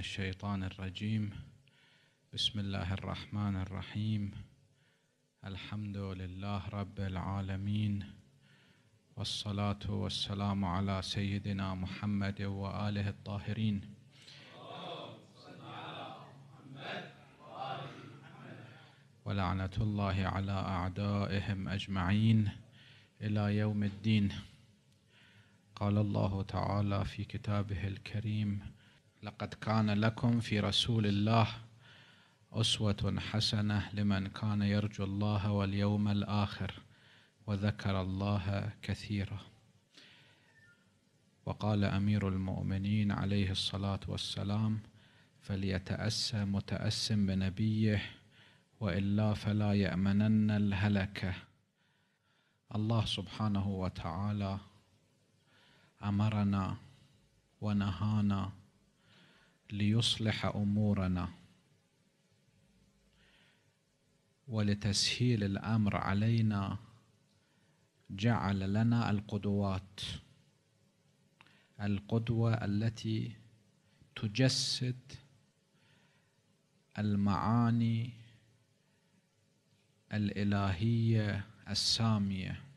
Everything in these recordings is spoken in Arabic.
الشيطان الرجيم بسم الله الرحمن الرحيم الحمد لله رب العالمين والصلاة والسلام على سيدنا محمد وآله الطاهرين ولعنة الله على أعدائهم أجمعين إلى يوم الدين قال الله تعالى في كتابه الكريم لقد كان لكم في رسول الله أسوة حسنة لمن كان يرجو الله واليوم الآخر وذكر الله كثيرا وقال أمير المؤمنين عليه الصلاة والسلام فليتأسى متأسم بنبيه وإلا فلا يأمنن الهلكة الله سبحانه وتعالى أمرنا ونهانا ليصلح امورنا ولتسهيل الامر علينا جعل لنا القدوات القدوه التي تجسد المعاني الالهيه الساميه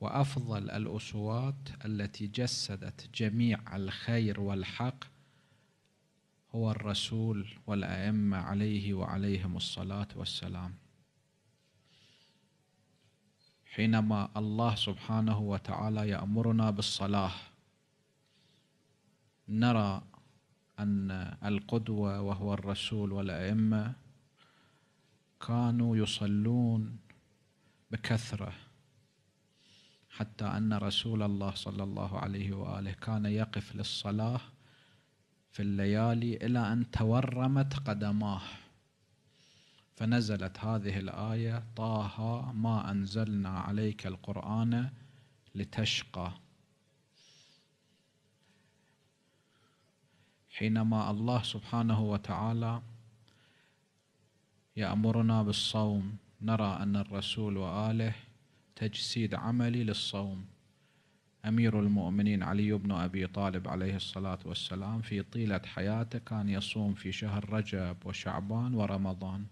وافضل الاصوات التي جسدت جميع الخير والحق هو الرسول والائمه عليه وعليهم الصلاه والسلام حينما الله سبحانه وتعالى يامرنا بالصلاه نرى ان القدوه وهو الرسول والائمه كانوا يصلون بكثره حتى أن رسول الله صلى الله عليه وآله كان يقف للصلاة في الليالي إلى أن تورمت قدماه فنزلت هذه الآية طه ما أنزلنا عليك القرآن لتشقى حينما الله سبحانه وتعالى يأمرنا بالصوم نرى أن الرسول وآله تجسيد عملي للصوم أمير المؤمنين علي بن أبي طالب عليه الصلاة والسلام في طيلة حياته كان يصوم في شهر رجب وشعبان ورمضان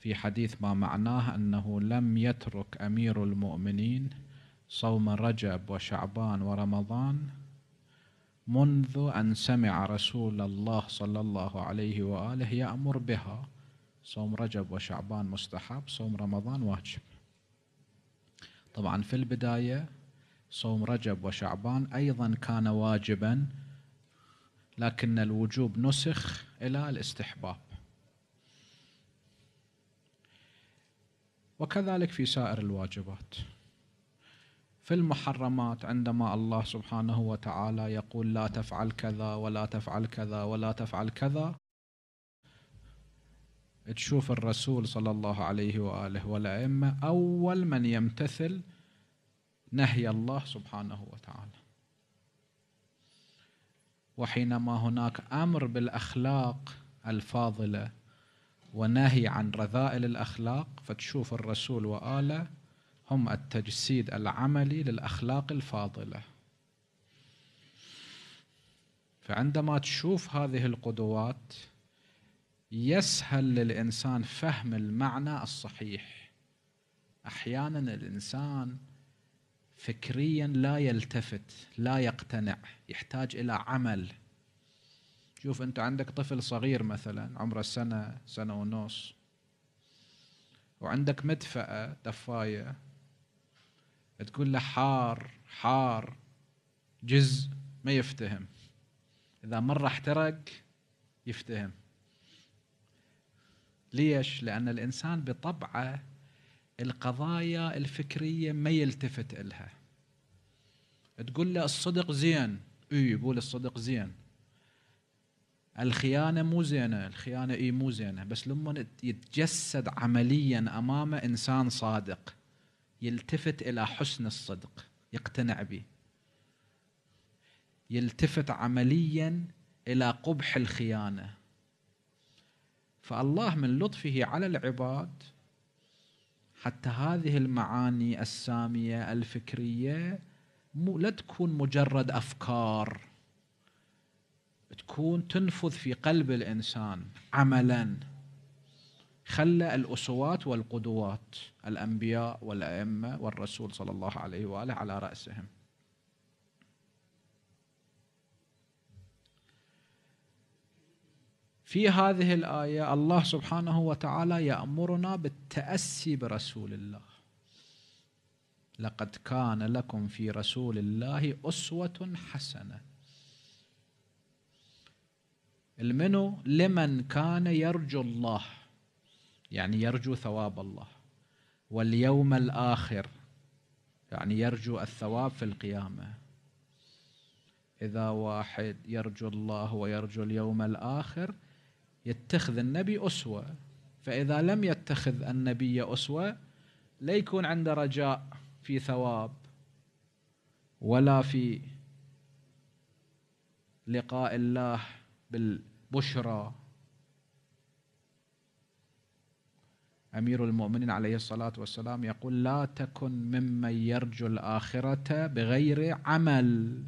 في حديث ما معناه أنه لم يترك أمير المؤمنين صوم رجب وشعبان ورمضان منذ أن سمع رسول الله صلى الله عليه وآله يأمر بها صوم رجب وشعبان مستحب صوم رمضان واجب طبعا في البداية صوم رجب وشعبان أيضا كان واجبا لكن الوجوب نسخ إلى الاستحباب وكذلك في سائر الواجبات في المحرمات عندما الله سبحانه وتعالى يقول لا تفعل كذا ولا تفعل كذا ولا تفعل كذا تشوف الرسول صلى الله عليه واله والائمه اول من يمتثل نهي الله سبحانه وتعالى وحينما هناك امر بالاخلاق الفاضله ونهي عن رذائل الاخلاق فتشوف الرسول واله هم التجسيد العملي للاخلاق الفاضله فعندما تشوف هذه القدوات يسهل للانسان فهم المعنى الصحيح احيانا الانسان فكريا لا يلتفت لا يقتنع يحتاج الى عمل شوف انت عندك طفل صغير مثلا عمره سنه سنه ونص وعندك مدفأة دفاية تقول له حار حار جزء ما يفتهم إذا مرة احترق يفتهم ليش؟ لأن الإنسان بطبعه القضايا الفكرية ما يلتفت إلها تقول له الصدق زين اي يقول الصدق زين الخيانة مو زينة الخيانة اي مو زينة بس لما يتجسد عمليا أمامه إنسان صادق يلتفت إلى حسن الصدق يقتنع به يلتفت عمليا إلى قبح الخيانة فالله من لطفه على العباد حتى هذه المعاني الساميه الفكريه لا تكون مجرد افكار تكون تنفذ في قلب الانسان عملا خلى الاسوات والقدوات الانبياء والائمه والرسول صلى الله عليه واله على راسهم في هذه الآية الله سبحانه وتعالى يأمرنا بالتأسي برسول الله لقد كان لكم في رسول الله أسوة حسنة المنو لمن كان يرجو الله يعني يرجو ثواب الله واليوم الآخر يعني يرجو الثواب في القيامة إذا واحد يرجو الله ويرجو اليوم الآخر يتخذ النبي أسوة فإذا لم يتخذ النبي أسوة لا يكون عنده رجاء في ثواب ولا في لقاء الله بالبشرى امير المؤمنين عليه الصلاه والسلام يقول لا تكن ممن يرجو الاخره بغير عمل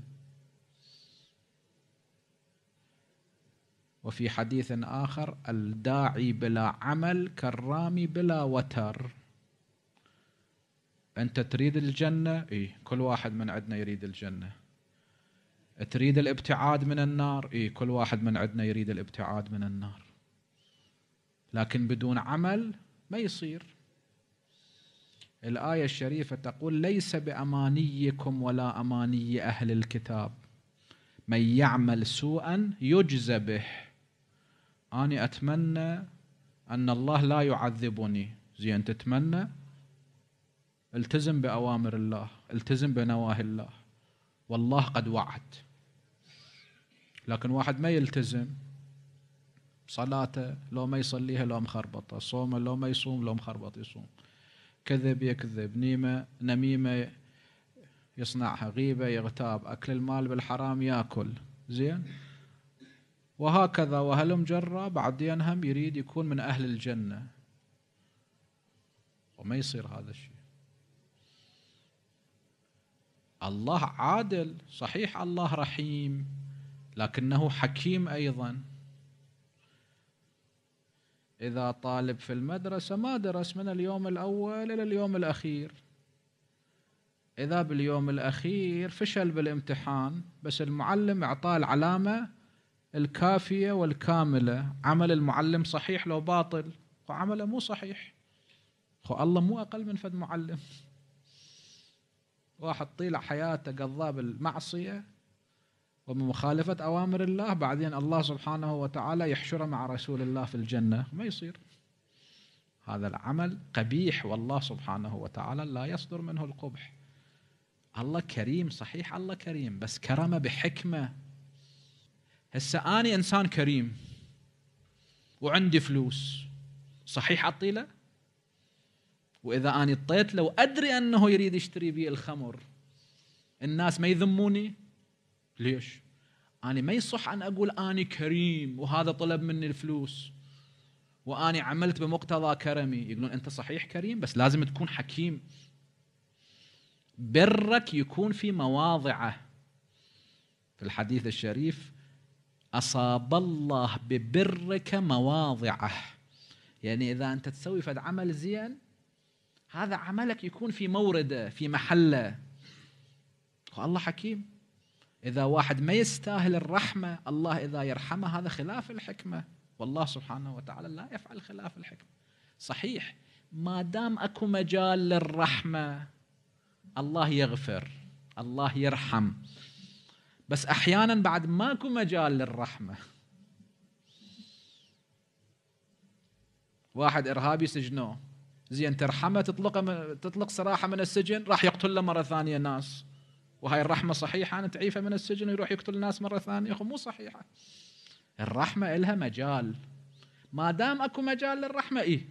وفي حديث آخر الداعي بلا عمل كالرامي بلا وتر أنت تريد الجنة إيه كل واحد من عندنا يريد الجنة تريد الابتعاد من النار إيه كل واحد من عندنا يريد الابتعاد من النار لكن بدون عمل ما يصير الآية الشريفة تقول ليس بأمانيكم ولا أماني أهل الكتاب من يعمل سوءا يجزى به أنا أتمنى أن الله لا يعذبني زين تتمنى التزم بأوامر الله التزم بنواهي الله والله قد وعد لكن واحد ما يلتزم صلاته لو ما يصليها لو مخربطه صومه لو ما يصوم لو مخربط يصوم كذب يكذب نيمه نميمه يصنعها غيبه يغتاب اكل المال بالحرام ياكل زين وهكذا وهلم جرة بعدين هم يريد يكون من أهل الجنة وما يصير هذا الشيء الله عادل صحيح الله رحيم لكنه حكيم أيضا إذا طالب في المدرسة ما درس من اليوم الأول إلى اليوم الأخير إذا باليوم الأخير فشل بالامتحان بس المعلم أعطاه العلامة الكافية والكاملة عمل المعلم صحيح لو باطل وعمله مو صحيح خو الله مو أقل من فد معلم واحد طيل حياته قضاه بالمعصية وبمخالفة أوامر الله بعدين الله سبحانه وتعالى يحشره مع رسول الله في الجنة ما يصير هذا العمل قبيح والله سبحانه وتعالى لا يصدر منه القبح الله كريم صحيح الله كريم بس كرمه بحكمه هسه اني إنسان كريم وعندي فلوس صحيح اطيله وإذا اني طيت لو ادري أنه يريد يشتري بي الخمر الناس ما يذموني ليش؟ أنا ما يصح أن أقول أنا كريم وهذا طلب مني الفلوس وأنا عملت بمقتضى كرمي يقولون أنت صحيح كريم بس لازم تكون حكيم برك يكون في مواضعه في الحديث الشريف أصاب الله ببرك مواضعه يعني إذا أنت تسوي فد عمل زين هذا عملك يكون في مورده في محله والله حكيم إذا واحد ما يستاهل الرحمة الله إذا يرحمه هذا خلاف الحكمة والله سبحانه وتعالى لا يفعل خلاف الحكمة صحيح ما دام أكو مجال للرحمة الله يغفر الله يرحم بس احيانا بعد ماكو مجال للرحمه واحد ارهابي سجنوه زين ترحمه تطلقه تطلق سراحه من السجن راح يقتل له مره ثانيه ناس وهاي الرحمه صحيحه ان تعيفه من السجن ويروح يقتل الناس مره ثانيه اخو مو صحيحه الرحمه لها مجال ما دام اكو مجال للرحمه ايه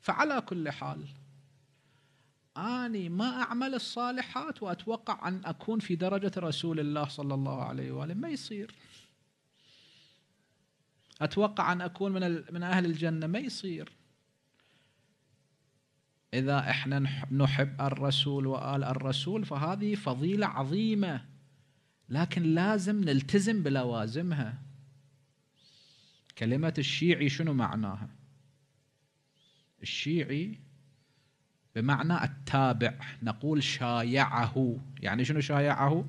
فعلى كل حال اني ما اعمل الصالحات واتوقع ان اكون في درجه رسول الله صلى الله عليه واله ما يصير اتوقع ان اكون من من اهل الجنه ما يصير اذا احنا نحب الرسول وال الرسول فهذه فضيله عظيمه لكن لازم نلتزم بلوازمها كلمه الشيعي شنو معناها الشيعي بمعنى التابع نقول شايعه يعني شنو شايعه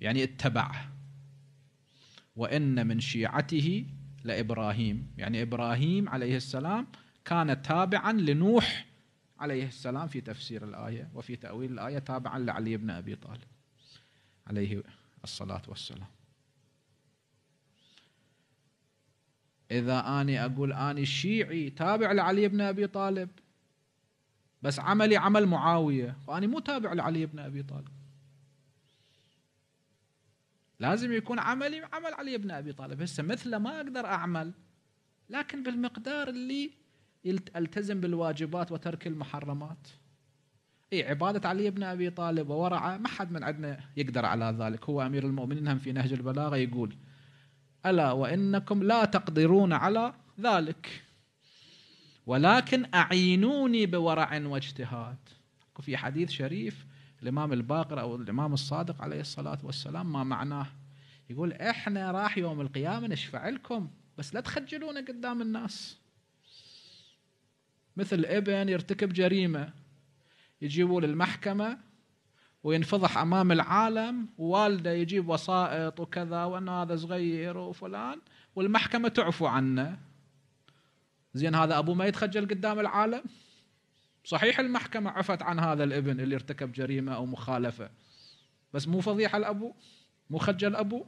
يعني اتبعه وإن من شيعته لإبراهيم يعني إبراهيم عليه السلام كان تابعا لنوح عليه السلام في تفسير الآية وفي تأويل الآية تابعا لعلي بن أبي طالب عليه الصلاة والسلام إذا أني أقول أني شيعي تابع لعلي بن أبي طالب بس عملي عمل معاوية فأنا مو تابع لعلي بن أبي طالب لازم يكون عملي عمل علي بن أبي طالب هسه مثل ما أقدر أعمل لكن بالمقدار اللي التزم بالواجبات وترك المحرمات اي عباده علي بن ابي طالب وورعه ما حد من عندنا يقدر على ذلك هو امير المؤمنين هم في نهج البلاغه يقول الا وانكم لا تقدرون على ذلك ولكن أعينوني بورع واجتهاد في حديث شريف الإمام الباقر أو الإمام الصادق عليه الصلاة والسلام ما معناه يقول إحنا راح يوم القيامة نشفع لكم بس لا تخجلونا قدام الناس مثل ابن يرتكب جريمة يجيبوا للمحكمة وينفضح أمام العالم ووالده يجيب وسائط وكذا وأنه هذا صغير وفلان والمحكمة تعفو عنه زين هذا ابوه ما يتخجل قدام العالم صحيح المحكمة عفت عن هذا الابن اللي ارتكب جريمة أو مخالفة بس مو فضيحة الأبو مو خجل أبو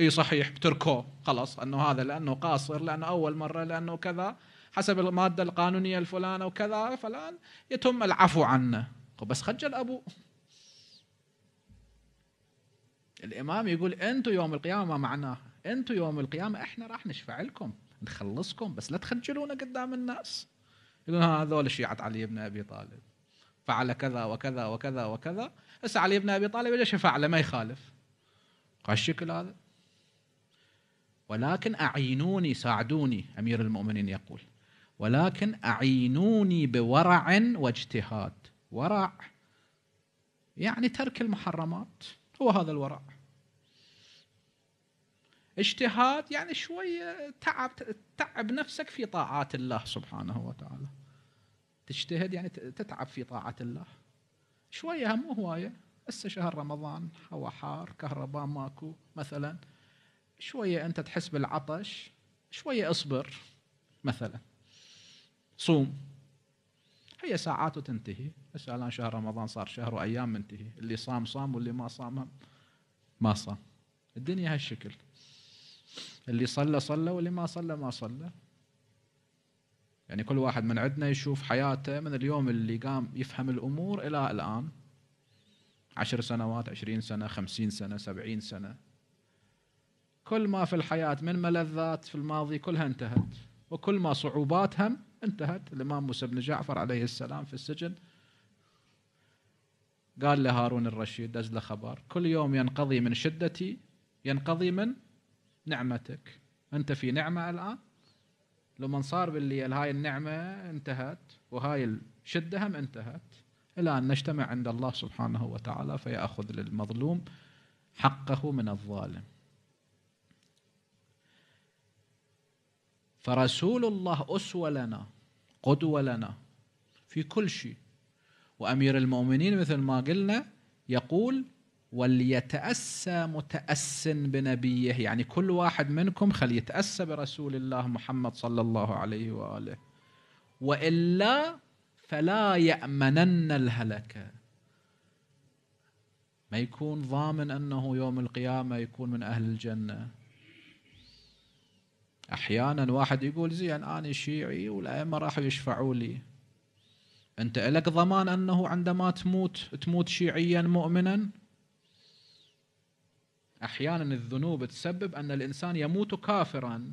اي صحيح تركوه خلاص انه هذا لانه قاصر لانه اول مره لانه كذا حسب الماده القانونيه الفلانه وكذا فلان يتم العفو عنه بس خجل ابوه الامام يقول انتم يوم القيامه معناه انتم يوم القيامه احنا راح نشفع لكم نخلصكم بس لا تخجلونا قدام الناس يقولون هذول شيعة علي بن أبي طالب فعل كذا وكذا وكذا وكذا هسه علي بن أبي طالب ليش فعله ما يخالف قال الشكل هذا ولكن أعينوني ساعدوني أمير المؤمنين يقول ولكن أعينوني بورع واجتهاد ورع يعني ترك المحرمات هو هذا الورع اجتهاد يعني شويه تعب تعب نفسك في طاعات الله سبحانه وتعالى تجتهد يعني تتعب في طاعه الله شويه هم هوايه هسه شهر رمضان هواء حار كهرباء ماكو مثلا شويه انت تحس بالعطش شويه اصبر مثلا صوم هي ساعات وتنتهي بس الان شهر رمضان صار شهر وايام منتهي اللي صام صام واللي ما صام ما صام الدنيا هالشكل اللي صلى صلى واللي ما صلى ما صلى يعني كل واحد من عندنا يشوف حياته من اليوم اللي قام يفهم الأمور إلى الآن عشر سنوات عشرين سنة خمسين سنة سبعين سنة كل ما في الحياة من ملذات في الماضي كلها انتهت وكل ما صعوبات هم انتهت الإمام موسى بن جعفر عليه السلام في السجن قال لهارون الرشيد دز له خبر كل يوم ينقضي من شدتي ينقضي من نعمتك أنت في نعمة الآن لما صار باللي هاي النعمة انتهت وهاي الشدة هم انتهت إلى أن نجتمع عند الله سبحانه وتعالى فيأخذ للمظلوم حقه من الظالم فرسول الله أسوة لنا قدوة لنا في كل شيء وأمير المؤمنين مثل ما قلنا يقول وليتأسى متأس بنبيه يعني كل واحد منكم يتأسى برسول الله محمد صلى الله عليه وآله وإلا فلا يأمنن الهلكة ما يكون ضامن أنه يوم القيامة يكون من أهل الجنة أحيانا واحد يقول زين أنا شيعي والأئمة راحوا يشفعوا لي أنت لك ضمان أنه عندما تموت تموت شيعيا مؤمنا احيانا الذنوب تسبب ان الانسان يموت كافرا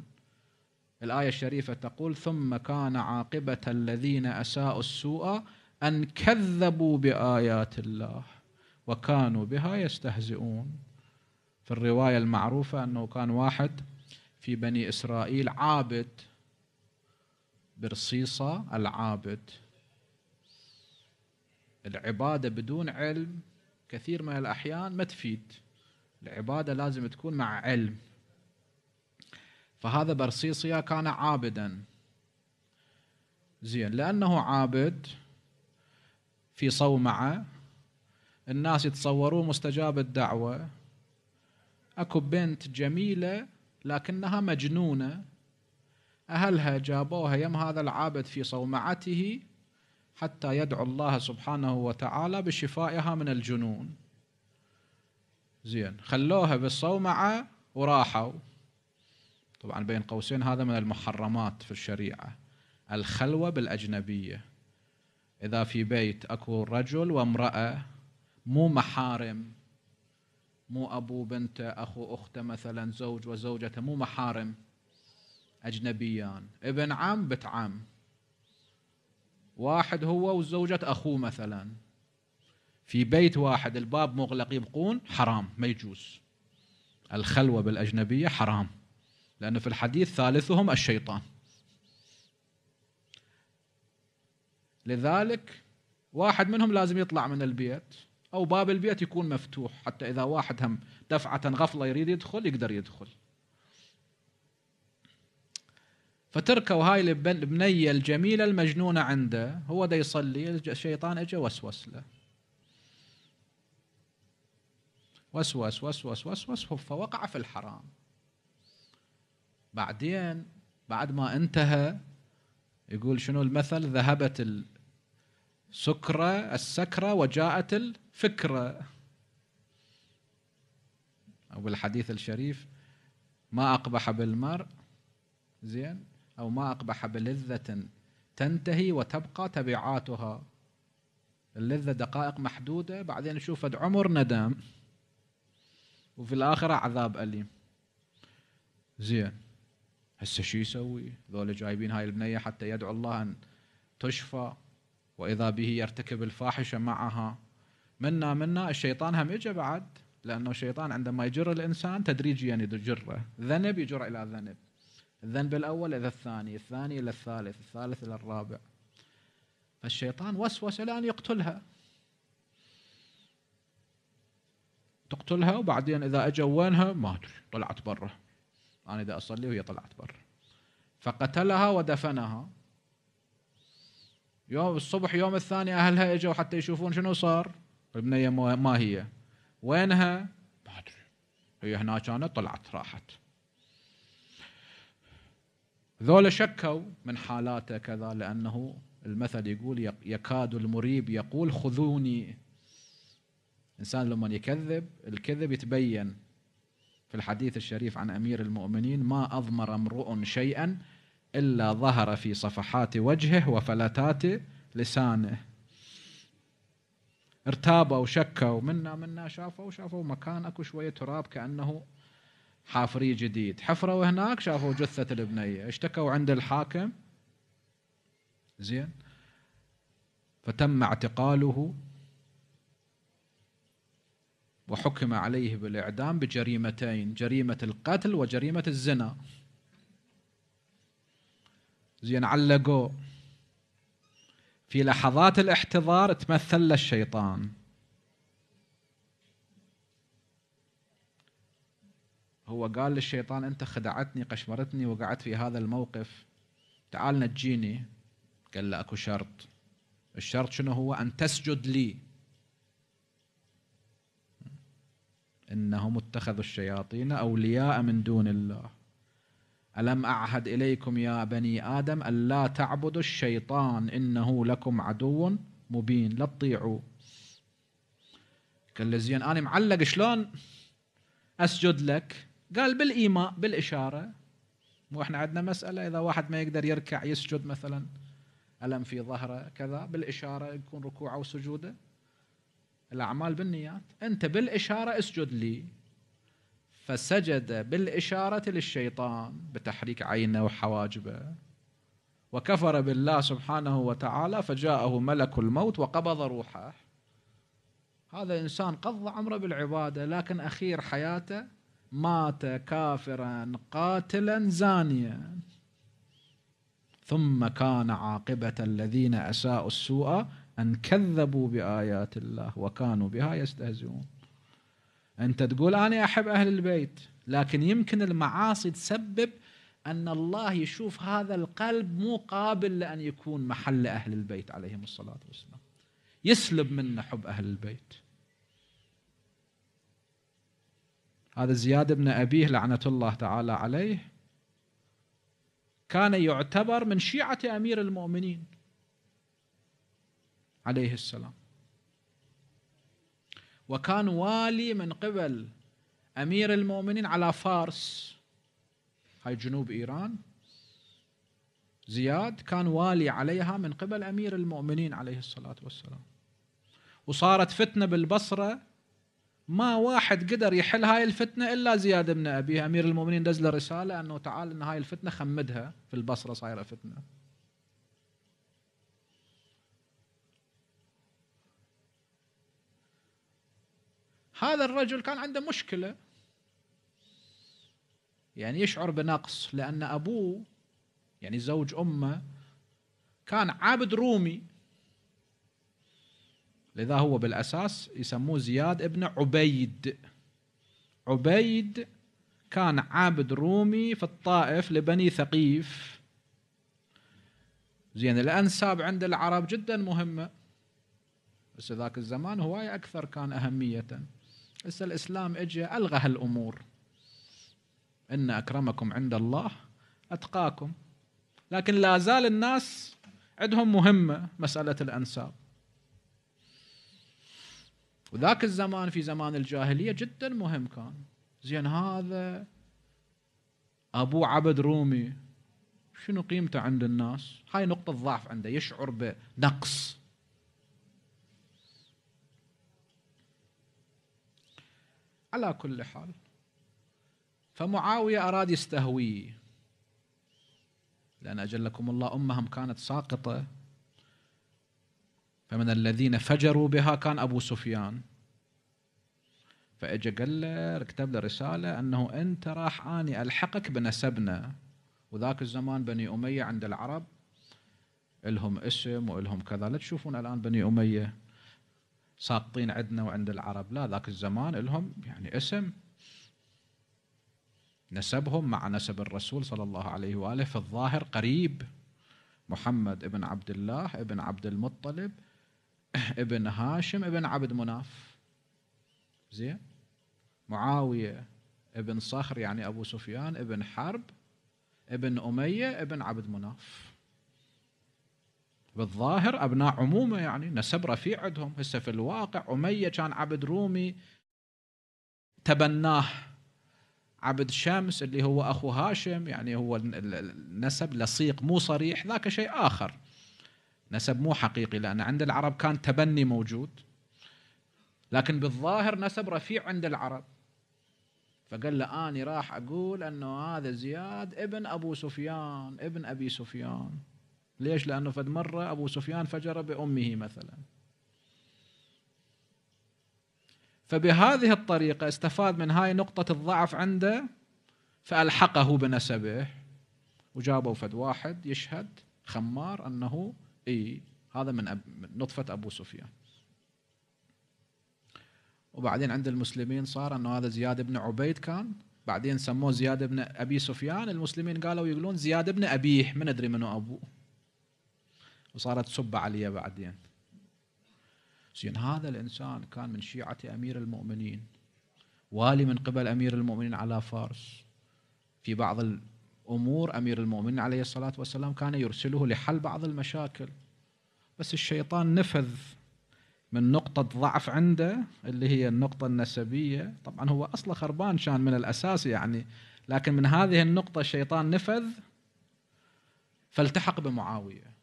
الايه الشريفه تقول ثم كان عاقبه الذين اساءوا السوء ان كذبوا بايات الله وكانوا بها يستهزئون في الروايه المعروفه انه كان واحد في بني اسرائيل عابد برصيصه العابد العباده بدون علم كثير من الاحيان ما تفيد العبادة لازم تكون مع علم فهذا برصيصيا كان عابدا زين لأنه عابد في صومعة الناس يتصوروه مستجاب الدعوة أكو بنت جميلة لكنها مجنونة أهلها جابوها يم هذا العابد في صومعته حتى يدعو الله سبحانه وتعالى بشفائها من الجنون زين خلوها بالصومعة وراحوا طبعا بين قوسين هذا من المحرمات في الشريعة الخلوة بالأجنبية إذا في بيت أكو رجل وامرأة مو محارم مو أبو بنته أخو أخته مثلا زوج وزوجته مو محارم أجنبيان ابن عم بنت عم واحد هو وزوجة أخوه مثلا في بيت واحد الباب مغلق يبقون حرام ما يجوز الخلوة بالأجنبية حرام لأن في الحديث ثالثهم الشيطان لذلك واحد منهم لازم يطلع من البيت أو باب البيت يكون مفتوح حتى إذا واحد هم دفعة غفلة يريد يدخل يقدر يدخل فتركوا هاي البنية الجميلة المجنونة عنده هو دا يصلي الشيطان اجى وسوس له وسوس وسوس وسوس فوقع في الحرام بعدين بعد ما انتهى يقول شنو المثل ذهبت السكرة السكرة وجاءت الفكرة أو بالحديث الشريف ما أقبح بالمرء زين أو ما أقبح بلذة تنتهي وتبقى تبعاتها اللذة دقائق محدودة بعدين نشوف عمر ندم وفي الآخرة عذاب أليم زين هسه شو يسوي ذولا جايبين هاي البنية حتى يدعو الله أن تشفى وإذا به يرتكب الفاحشة معها منا منا الشيطان هم إجا بعد لأنه الشيطان عندما يجر الإنسان تدريجيا يجره ذنب يجر إلى ذنب الذنب الأول إلى الثاني الثاني إلى الثالث الثالث إلى الرابع فالشيطان وسوس إلى أن يقتلها تقتلها وبعدين اذا اجوا وينها ما ادري طلعت برا انا اذا اصلي وهي طلعت برا فقتلها ودفنها يوم الصبح يوم الثاني اهلها اجوا حتى يشوفون شنو صار البنيه ما هي وينها ما ادري هي هنا كانت طلعت راحت ذولا شكوا من حالاته كذا لانه المثل يقول يكاد المريب يقول خذوني الإنسان لما يكذب الكذب يتبين في الحديث الشريف عن أمير المؤمنين ما أضمر امرؤ شيئا إلا ظهر في صفحات وجهه وفلتات لسانه ارتابوا شكوا منا منا شافوا وشافوا مكان اكو شويه تراب كانه حافري جديد حفروا هناك شافوا جثه البنيه اشتكوا عند الحاكم زين فتم اعتقاله وحكم عليه بالإعدام بجريمتين جريمة القتل وجريمة الزنا زين علقوه في لحظات الاحتضار تمثل له الشيطان هو قال للشيطان انت خدعتني قشمرتني وقعدت في هذا الموقف تعال نجيني قال له اكو شرط الشرط شنو هو ان تسجد لي إنهم اتخذوا الشياطين أولياء من دون الله ألم أعهد إليكم يا بني آدم ألا تعبدوا الشيطان إنه لكم عدو مبين لا تطيعوا قال زين أنا معلق شلون أسجد لك قال بالإيماء بالإشارة مو إحنا عندنا مسألة إذا واحد ما يقدر يركع يسجد مثلا ألم في ظهره كذا بالإشارة يكون ركوعه وسجوده الأعمال بالنيات أنت بالإشارة اسجد لي فسجد بالإشارة للشيطان بتحريك عينه وحواجبه وكفر بالله سبحانه وتعالى فجاءه ملك الموت وقبض روحه هذا إنسان قضى عمره بالعبادة لكن أخير حياته مات كافرا قاتلا زانيا ثم كان عاقبة الذين أساءوا السوء أن كذبوا بآيات الله وكانوا بها يستهزئون أنت تقول أنا أحب أهل البيت لكن يمكن المعاصي تسبب أن الله يشوف هذا القلب مو قابل لأن يكون محل أهل البيت عليهم الصلاة والسلام يسلب منا حب أهل البيت هذا زياد بن أبيه لعنة الله تعالى عليه كان يعتبر من شيعة أمير المؤمنين عليه السلام وكان والي من قبل أمير المؤمنين على فارس هاي جنوب إيران زياد كان والي عليها من قبل أمير المؤمنين عليه الصلاة والسلام وصارت فتنة بالبصرة ما واحد قدر يحل هاي الفتنة إلا زياد بن أبي أمير المؤمنين دز له رسالة أنه تعال أن هاي الفتنة خمدها في البصرة صايرة فتنة هذا الرجل كان عنده مشكلة يعني يشعر بنقص لأن أبوه يعني زوج أمه كان عابد رومي لذا هو بالأساس يسموه زياد ابن عبيد عبيد كان عابد رومي في الطائف لبني ثقيف زين الأنساب عند العرب جدا مهمة بس ذاك الزمان هواي أكثر كان أهمية هسه الاسلام اجى الغى هالامور ان اكرمكم عند الله اتقاكم لكن لا زال الناس عندهم مهمه مساله الانساب وذاك الزمان في زمان الجاهليه جدا مهم كان زين هذا ابوه عبد رومي شنو قيمته عند الناس هاي نقطه ضعف عنده يشعر بنقص على كل حال فمعاوية أراد يستهويه لأن أجلكم الله أمهم كانت ساقطة فمن الذين فجروا بها كان أبو سفيان فاجى قال له كتب له رساله انه انت راح اني الحقك بنسبنا وذاك الزمان بني اميه عند العرب الهم اسم والهم كذا لا تشوفون الان بني اميه ساقطين عندنا وعند العرب لا ذاك الزمان لهم يعني اسم نسبهم مع نسب الرسول صلى الله عليه واله في الظاهر قريب محمد ابن عبد الله ابن عبد المطلب ابن هاشم ابن عبد مناف زين معاويه ابن صخر يعني ابو سفيان ابن حرب ابن اميه ابن عبد مناف بالظاهر ابناء عمومه يعني نسب رفيع عندهم هسه في الواقع اميه كان عبد رومي تبناه عبد شمس اللي هو اخو هاشم يعني هو النسب لصيق مو صريح ذاك شيء اخر نسب مو حقيقي لان عند العرب كان تبني موجود لكن بالظاهر نسب رفيع عند العرب فقال له اني راح اقول انه هذا زياد ابن ابو سفيان ابن ابي سفيان ليش لأنه فد مرة أبو سفيان فجر بأمه مثلا فبهذه الطريقة استفاد من هاي نقطة الضعف عنده فألحقه بنسبه وجابوا فد واحد يشهد خمار أنه إي هذا من, أب من نطفة أبو سفيان وبعدين عند المسلمين صار أنه هذا زياد بن عبيد كان بعدين سموه زياد بن أبي سفيان المسلمين قالوا يقولون زياد بن أبيه ما ندري منو أبوه وصارت سبة علي بعدين زين هذا الانسان كان من شيعه امير المؤمنين والي من قبل امير المؤمنين على فارس في بعض الامور امير المؤمنين عليه الصلاه والسلام كان يرسله لحل بعض المشاكل بس الشيطان نفذ من نقطة ضعف عنده اللي هي النقطة النسبية طبعا هو أصلا خربان كان من الأساس يعني لكن من هذه النقطة الشيطان نفذ فالتحق بمعاوية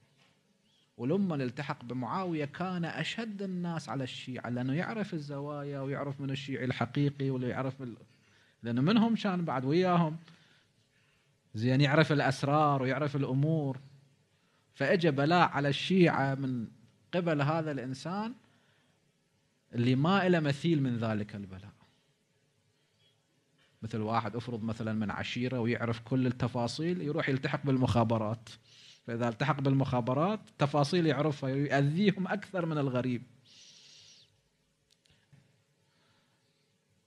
ولما التحق بمعاوية كان أشد الناس على الشيعة لأنه يعرف الزوايا ويعرف من الشيعي الحقيقي ولا يعرف ال... لأنه منهم كان بعد وياهم زين يعرف الأسرار ويعرف الأمور فأجى بلاء على الشيعة من قبل هذا الإنسان اللي ما له مثيل من ذلك البلاء مثل واحد افرض مثلا من عشيره ويعرف كل التفاصيل يروح يلتحق بالمخابرات فإذا التحق بالمخابرات تفاصيل يعرفها يؤذيهم أكثر من الغريب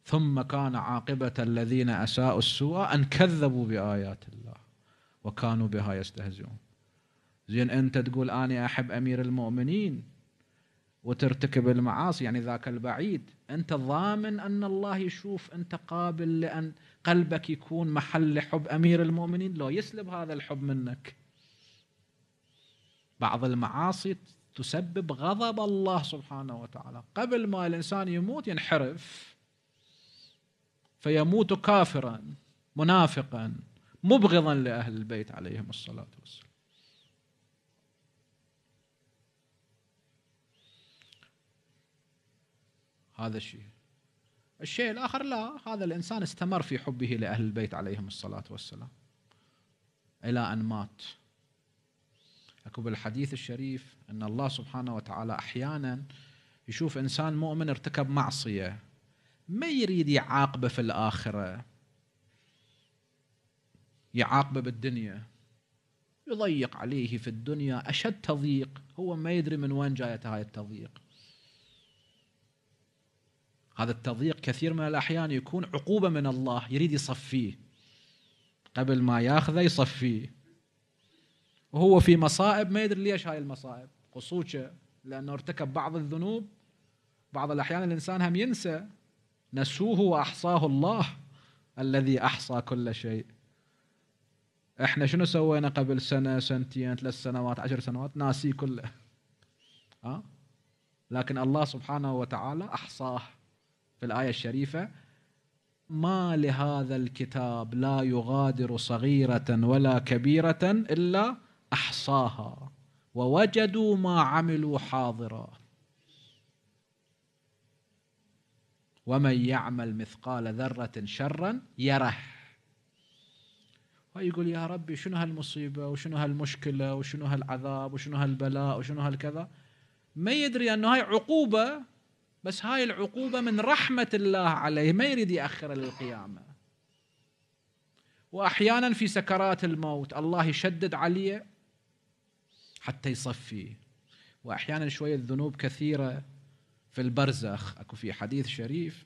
ثم كان عاقبة الذين أساءوا السوء أن كذبوا بآيات الله وكانوا بها يستهزئون زين أنت تقول أنا أحب أمير المؤمنين وترتكب المعاصي يعني ذاك البعيد أنت ضامن أن الله يشوف أنت قابل لأن قلبك يكون محل حب أمير المؤمنين لو يسلب هذا الحب منك بعض المعاصي تسبب غضب الله سبحانه وتعالى قبل ما الإنسان يموت ينحرف فيموت كافرا منافقا مبغضا لأهل البيت عليهم الصلاة والسلام هذا الشيء الشيء الآخر لا هذا الإنسان استمر في حبه لأهل البيت عليهم الصلاة والسلام إلى أن مات اكو بالحديث الشريف ان الله سبحانه وتعالى احيانا يشوف انسان مؤمن ارتكب معصيه ما يريد يعاقبه في الاخره يعاقبه بالدنيا يضيق عليه في الدنيا اشد تضييق هو ما يدري من وين جايته هاي التضييق هذا التضييق كثير من الاحيان يكون عقوبه من الله يريد يصفيه قبل ما ياخذه يصفيه وهو في مصائب ما يدري ليش هاي المصائب قصوشه لانه ارتكب بعض الذنوب بعض الاحيان الانسان هم ينسى نسوه واحصاه الله الذي احصى كل شيء احنا شنو سوينا قبل سنه سنتين ثلاث سنوات عشر سنوات ناسيه كله ها لكن الله سبحانه وتعالى احصاه في الايه الشريفه ما لهذا الكتاب لا يغادر صغيره ولا كبيره الا احصاها ووجدوا ما عملوا حاضرا ومن يعمل مثقال ذره شرا يره ويقول يا ربي شنو هالمصيبه وشنو هالمشكله وشنو هالعذاب وشنو هالبلاء وشنو هالكذا ما يدري انه هاي عقوبه بس هاي العقوبه من رحمه الله عليه ما يريد ياخر للقيامه واحيانا في سكرات الموت الله يشدد عليه حتى يصفي واحيانا شويه الذنوب كثيره في البرزخ اكو في حديث شريف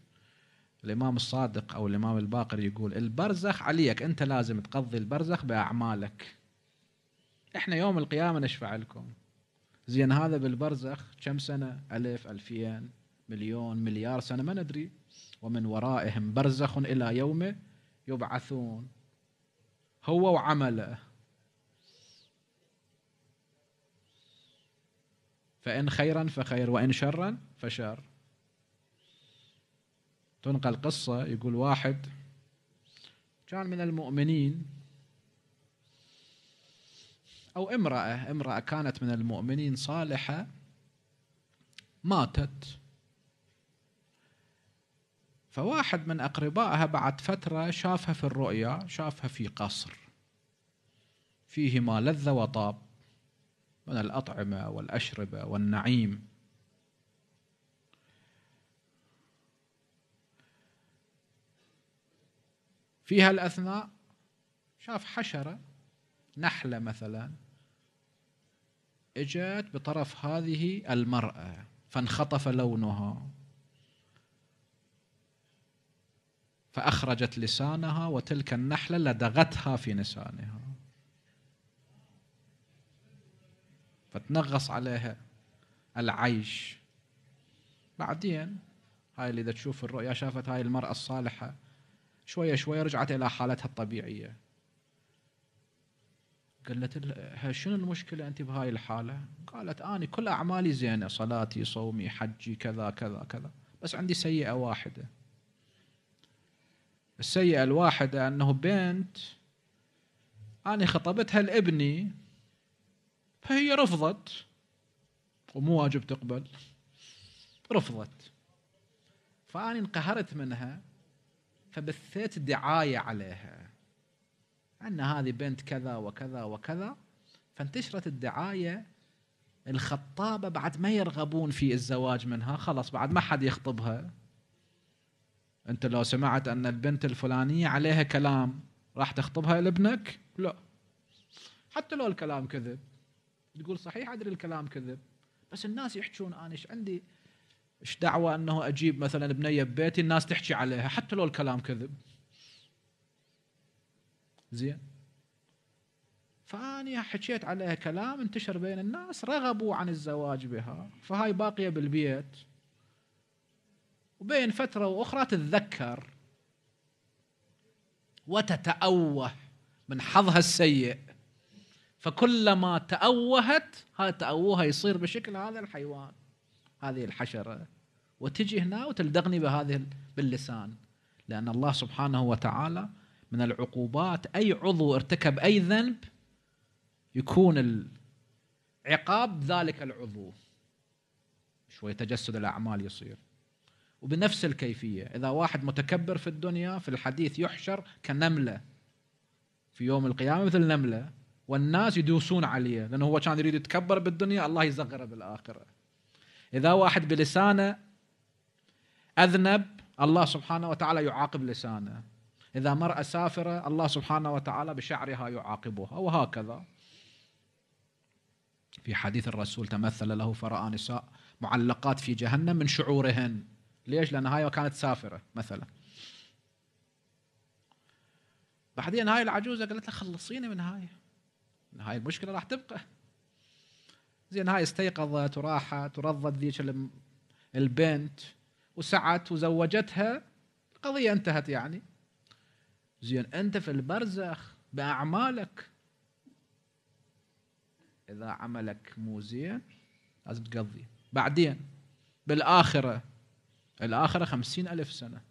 الامام الصادق او الامام الباقر يقول البرزخ عليك انت لازم تقضي البرزخ باعمالك احنا يوم القيامه نشفع لكم زين هذا بالبرزخ كم سنه ألف ألفين مليون مليار سنه ما ندري ومن ورائهم برزخ الى يوم يبعثون هو وعمله فإن خيرا فخير وإن شرا فشر تنقل قصة يقول واحد كان من المؤمنين أو امرأة امرأة كانت من المؤمنين صالحة ماتت فواحد من أقربائها بعد فترة شافها في الرؤيا شافها في قصر فيه ما لذ وطاب من الأطعمة والأشربة والنعيم في هالأثناء شاف حشرة نحلة مثلا اجت بطرف هذه المرأة فانخطف لونها فأخرجت لسانها وتلك النحلة لدغتها في لسانها فتنغص عليها العيش بعدين هاي اللي اذا تشوف الرؤيا شافت هاي المرأة الصالحة شوية شوية رجعت إلى حالتها الطبيعية قالت لها شنو المشكلة أنت بهاي الحالة قالت أني كل أعمالي زينة صلاتي صومي حجي كذا كذا كذا بس عندي سيئة واحدة السيئة الواحدة أنه بنت أنا خطبتها لابني فهي رفضت ومو واجب تقبل رفضت فأنا انقهرت منها فبثيت دعاية عليها أن هذه بنت كذا وكذا وكذا فانتشرت الدعاية الخطابة بعد ما يرغبون في الزواج منها خلاص بعد ما حد يخطبها أنت لو سمعت أن البنت الفلانية عليها كلام راح تخطبها لابنك لا حتى لو الكلام كذب تقول صحيح ادري الكلام كذب بس الناس يحجون انا ايش عندي ايش دعوه انه اجيب مثلا بنيه ببيتي الناس تحكي عليها حتى لو الكلام كذب زين فاني حكيت عليها كلام انتشر بين الناس رغبوا عن الزواج بها فهاي باقيه بالبيت وبين فتره واخرى تتذكر وتتأوه من حظها السيء فكلما تأوهت هذا تأوهها يصير بشكل هذا الحيوان هذه الحشرة وتجي هنا وتلدغني بهذه باللسان لأن الله سبحانه وتعالى من العقوبات أي عضو ارتكب أي ذنب يكون العقاب ذلك العضو شوية تجسد الأعمال يصير وبنفس الكيفية إذا واحد متكبر في الدنيا في الحديث يحشر كنملة في يوم القيامة مثل نملة والناس يدوسون عليه لأنه هو كان يريد يتكبر بالدنيا الله يزغره بالآخرة إذا واحد بلسانه أذنب الله سبحانه وتعالى يعاقب لسانه إذا امرأة سافرة الله سبحانه وتعالى بشعرها يعاقبها وهكذا في حديث الرسول تمثل له فرأى نساء معلقات في جهنم من شعورهن ليش؟ لأن هاي كانت سافرة مثلا بعدين هاي العجوزة قالت له خلصيني من هاي هاي المشكله راح تبقى زين هاي استيقظت وراحت ورضت ذيك البنت وسعت وزوجتها القضيه انتهت يعني زين انت في البرزخ باعمالك اذا عملك مو زين لازم تقضي بعدين بالاخره الاخره خمسين الف سنه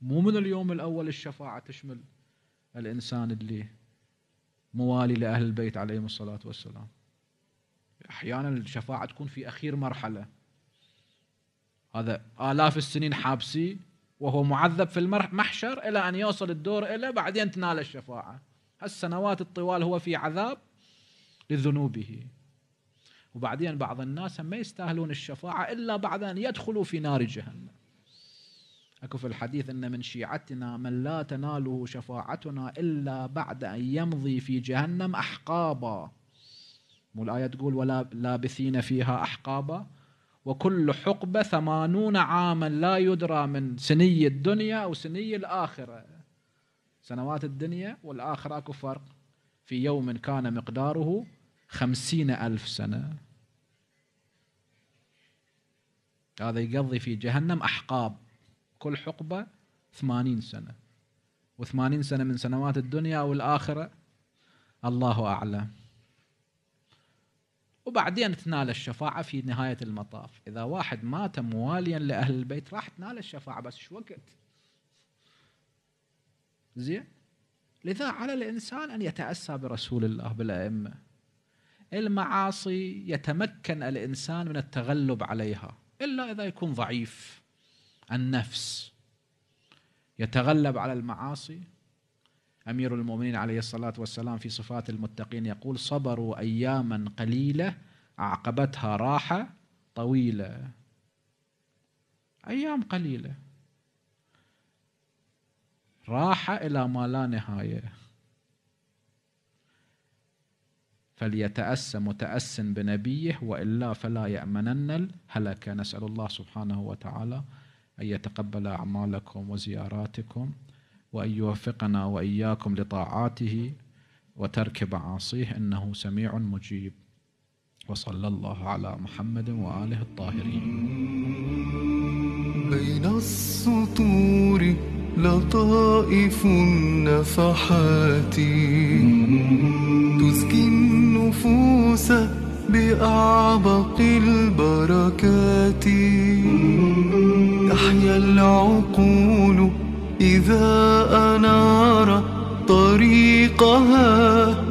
مو من اليوم الاول الشفاعه تشمل الانسان اللي موالي لأهل البيت عليهم الصلاة والسلام أحيانا الشفاعة تكون في أخير مرحلة هذا آلاف السنين حابسي وهو معذب في المحشر إلى أن يوصل الدور إلى بعدين تنال الشفاعة هالسنوات الطوال هو في عذاب لذنوبه وبعدين بعض الناس ما يستاهلون الشفاعة إلا بعد أن يدخلوا في نار جهنم أكو في الحديث أن من شيعتنا من لا تناله شفاعتنا إلا بعد أن يمضي في جهنم أحقابا مو الآية تقول ولا لابثين فيها أحقابا وكل حقبة ثمانون عاما لا يدرى من سني الدنيا أو سني الآخرة سنوات الدنيا والآخرة أكو فرق في يوم كان مقداره خمسين ألف سنة هذا يقضي في جهنم أحقاب كل حقبة ثمانين سنة وثمانين سنة من سنوات الدنيا والآخرة الله أعلم وبعدين تنال الشفاعة في نهاية المطاف إذا واحد مات مواليا لأهل البيت راح تنال الشفاعة بس شو وقت زين لذا على الإنسان أن يتأسى برسول الله بالأئمة المعاصي يتمكن الإنسان من التغلب عليها إلا إذا يكون ضعيف النفس يتغلب على المعاصي أمير المؤمنين عليه الصلاة والسلام في صفات المتقين يقول صبروا أياما قليلة أعقبتها راحة طويلة أيام قليلة راحة إلى ما لا نهاية فليتأس متأس بنبيه وإلا فلا يأمنن الهلكة نسأل الله سبحانه وتعالى أن يتقبل أعمالكم وزياراتكم وأن يوفقنا وإياكم لطاعاته وترك معاصيه إنه سميع مجيب وصلى الله على محمد وآله الطاهرين بين السطور لطائف النفحات تزكي النفوس بأعبق البركات تحيا العقول إذا أنار طريقها